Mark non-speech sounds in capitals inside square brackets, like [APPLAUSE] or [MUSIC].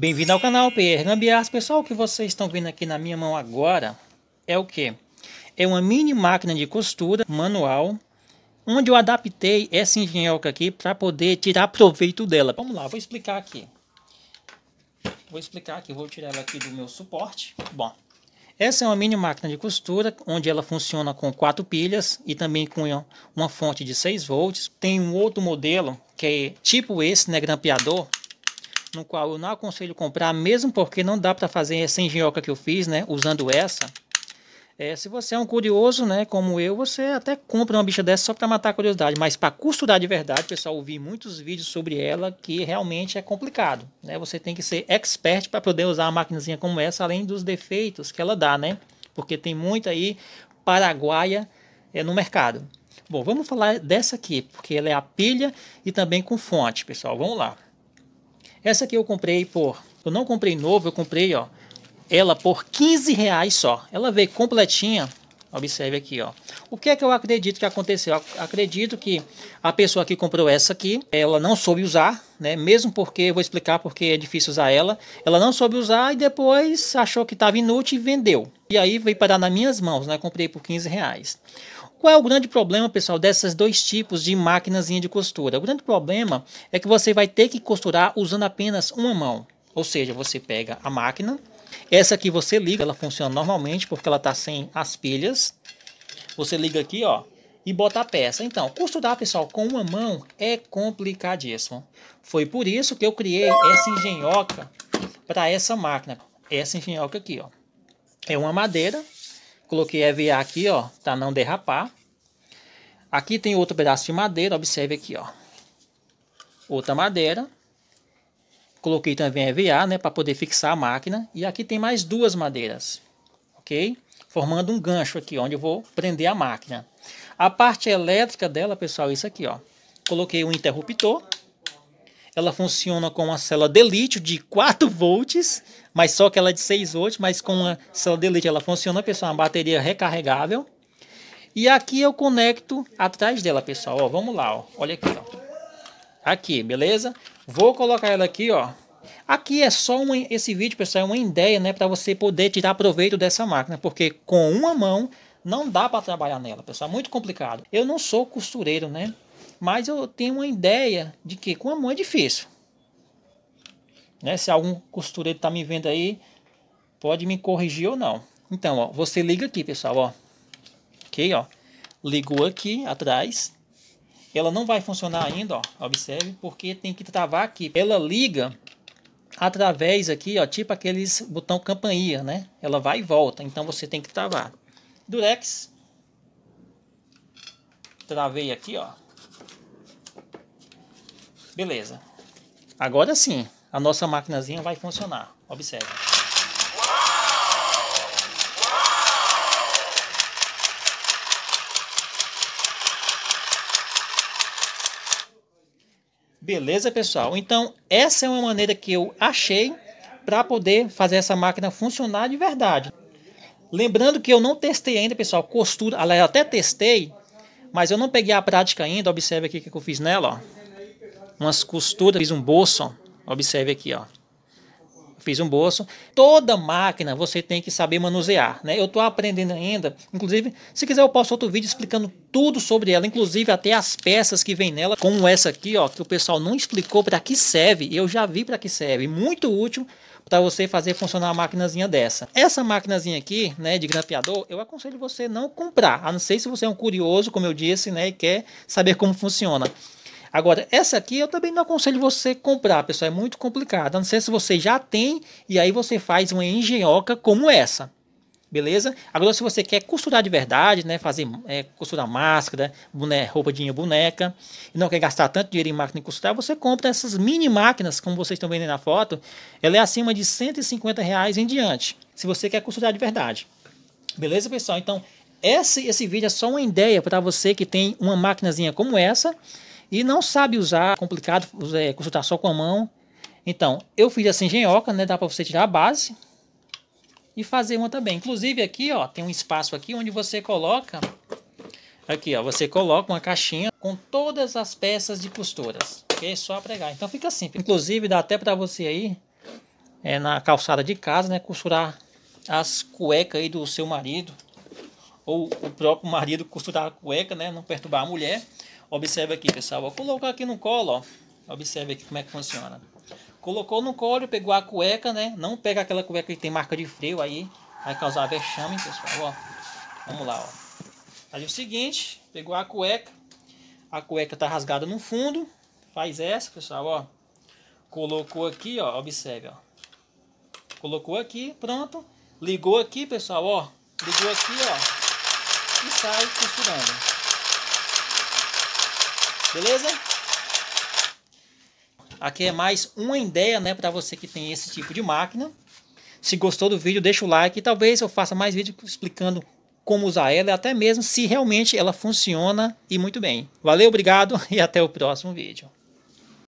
Bem-vindo ao canal PR Gambiarras. Pessoal, o que vocês estão vendo aqui na minha mão agora é o que? É uma mini máquina de costura manual, onde eu adaptei essa engenhoca aqui para poder tirar proveito dela. Vamos lá, vou explicar aqui. Vou explicar aqui, vou tirar ela aqui do meu suporte. Bom, essa é uma mini máquina de costura, onde ela funciona com quatro pilhas e também com uma fonte de 6 volts. Tem um outro modelo, que é tipo esse, né, grampeador, no qual eu não aconselho comprar, mesmo porque não dá para fazer essa engenhoca que eu fiz, né, usando essa. É, se você é um curioso, né, como eu, você até compra uma bicha dessa só para matar a curiosidade, mas para costurar de verdade, pessoal, eu vi muitos vídeos sobre ela que realmente é complicado, né? Você tem que ser expert para poder usar uma maquinazinha como essa, além dos defeitos que ela dá, né? Porque tem muita aí paraguaia é, no mercado. Bom, vamos falar dessa aqui, porque ela é a pilha e também com fonte, pessoal. Vamos lá. Essa aqui eu comprei por. Eu não comprei novo, eu comprei, ó. Ela por 15 reais só. Ela veio completinha. Observe aqui, ó. O que é que eu acredito que aconteceu? Eu acredito que a pessoa que comprou essa aqui, ela não soube usar, né? Mesmo porque, eu vou explicar porque é difícil usar ela. Ela não soube usar e depois achou que estava inútil e vendeu. E aí veio parar nas minhas mãos, né? comprei por 15 reais. Qual é o grande problema, pessoal, desses dois tipos de maquinazinha de costura? O grande problema é que você vai ter que costurar usando apenas uma mão. Ou seja, você pega a máquina, essa aqui você liga, ela funciona normalmente porque ela está sem as pilhas. Você liga aqui, ó, e bota a peça. Então, costurar, pessoal, com uma mão é complicadíssimo. Foi por isso que eu criei essa engenhoca para essa máquina. Essa engenhoca aqui, ó. É uma madeira Coloquei EVA aqui, ó, para não derrapar. Aqui tem outro pedaço de madeira, observe aqui, ó. Outra madeira. Coloquei também EVA, né, para poder fixar a máquina. E aqui tem mais duas madeiras, ok? Formando um gancho aqui, onde eu vou prender a máquina. A parte elétrica dela, pessoal, é isso aqui, ó. Coloquei um interruptor ela funciona com uma célula de lítio de 4 volts, mas só que ela é de 6 volts, mas com a célula de lítio ela funciona, pessoal, é uma bateria recarregável. E aqui eu conecto atrás dela, pessoal, ó, vamos lá, ó, olha aqui, ó. Aqui, beleza? Vou colocar ela aqui, ó. Aqui é só um, esse vídeo, pessoal, é uma ideia, né, para você poder tirar proveito dessa máquina, porque com uma mão não dá para trabalhar nela, pessoal, é muito complicado. Eu não sou costureiro, né? Mas eu tenho uma ideia de que com a mão é difícil. Né? Se algum costureiro está me vendo aí, pode me corrigir ou não. Então, ó, você liga aqui, pessoal, ó. Ok, ó. Ligou aqui atrás. Ela não vai funcionar ainda, ó. Observe, porque tem que travar aqui. Ela liga através aqui, ó, tipo aqueles botão campainha, né? Ela vai e volta, então você tem que travar. Durex. Travei aqui, ó. Beleza. Agora sim, a nossa maquinazinha vai funcionar. Observe. Beleza, pessoal? Então, essa é uma maneira que eu achei para poder fazer essa máquina funcionar de verdade. Lembrando que eu não testei ainda, pessoal, costura. Aliás, até testei, mas eu não peguei a prática ainda. Observe aqui o que eu fiz nela, ó umas costuras, fiz um bolso, observe aqui, ó. Fiz um bolso. Toda máquina você tem que saber manusear, né? Eu estou aprendendo ainda, inclusive, se quiser eu posto outro vídeo explicando tudo sobre ela, inclusive até as peças que vem nela, como essa aqui, ó, que o pessoal não explicou para que serve, eu já vi para que serve, muito útil para você fazer funcionar a maquinazinha dessa. Essa maquinazinha aqui, né, de grampeador, eu aconselho você não comprar, a não ser se você é um curioso, como eu disse, né, e quer saber como funciona. Agora, essa aqui eu também não aconselho você comprar, pessoal, é muito complicado. A não ser se você já tem e aí você faz uma engenhoca como essa. Beleza? Agora, se você quer costurar de verdade, né, fazer é, costurar máscara, boné, roupa de boneca, e não quer gastar tanto dinheiro em máquina de costurar, você compra essas mini máquinas, como vocês estão vendo na foto, ela é acima de 150 reais em diante, se você quer costurar de verdade. Beleza, pessoal? Então, esse, esse vídeo é só uma ideia para você que tem uma maquinazinha como essa e não sabe usar, complicado é, consultar só com a mão. Então, eu fiz essa engenhoca, né? Dá para você tirar a base e fazer uma também. Inclusive aqui, ó, tem um espaço aqui onde você coloca aqui, ó, você coloca uma caixinha com todas as peças de costuras, ok? É só pregar. Então fica simples. Inclusive dá até para você aí é, na calçada de casa, né, costurar as cuecas aí do seu marido ou o próprio marido costurar a cueca, né, não perturbar a mulher. Observe aqui, pessoal. Vou colocar aqui no colo, ó. Observe aqui como é que funciona. Colocou no colo, pegou a cueca, né? Não pega aquela cueca que tem marca de freio aí. Vai causar vexame, pessoal, ó. Vamos lá, ó. Aí o seguinte, pegou a cueca. A cueca tá rasgada no fundo. Faz essa, pessoal, ó. Colocou aqui, ó. Observe, ó. Colocou aqui, pronto. Ligou aqui, pessoal, ó. Ligou aqui, ó. E sai costurando. Beleza? Aqui é mais uma ideia, né, para você que tem esse tipo de máquina. Se gostou do vídeo, deixa o like e talvez eu faça mais vídeos explicando como usar ela, até mesmo se realmente ela funciona e muito bem. Valeu, obrigado [LAUGHS] e até o próximo vídeo.